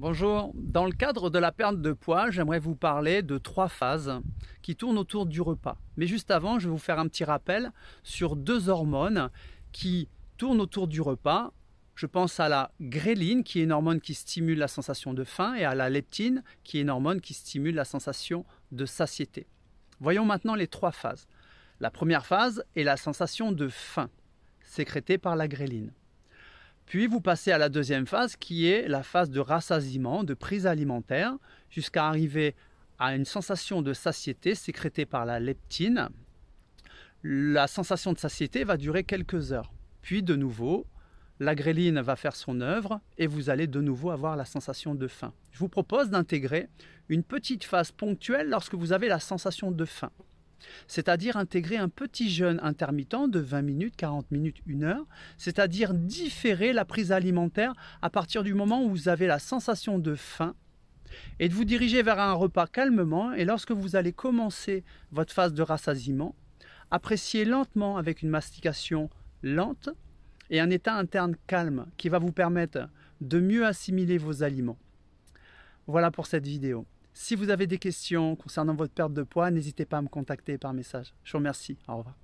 Bonjour, dans le cadre de la perte de poids, j'aimerais vous parler de trois phases qui tournent autour du repas. Mais juste avant, je vais vous faire un petit rappel sur deux hormones qui tournent autour du repas. Je pense à la gréline qui est une hormone qui stimule la sensation de faim et à la leptine qui est une hormone qui stimule la sensation de satiété. Voyons maintenant les trois phases. La première phase est la sensation de faim sécrétée par la gréline. Puis vous passez à la deuxième phase qui est la phase de rassasiement, de prise alimentaire, jusqu'à arriver à une sensation de satiété sécrétée par la leptine. La sensation de satiété va durer quelques heures. Puis de nouveau, la gréline va faire son œuvre et vous allez de nouveau avoir la sensation de faim. Je vous propose d'intégrer une petite phase ponctuelle lorsque vous avez la sensation de faim c'est-à-dire intégrer un petit jeûne intermittent de 20 minutes, 40 minutes, 1 heure, c'est-à-dire différer la prise alimentaire à partir du moment où vous avez la sensation de faim et de vous diriger vers un repas calmement et lorsque vous allez commencer votre phase de rassasiement, appréciez lentement avec une mastication lente et un état interne calme qui va vous permettre de mieux assimiler vos aliments. Voilà pour cette vidéo. Si vous avez des questions concernant votre perte de poids, n'hésitez pas à me contacter par message. Je vous remercie. Au revoir.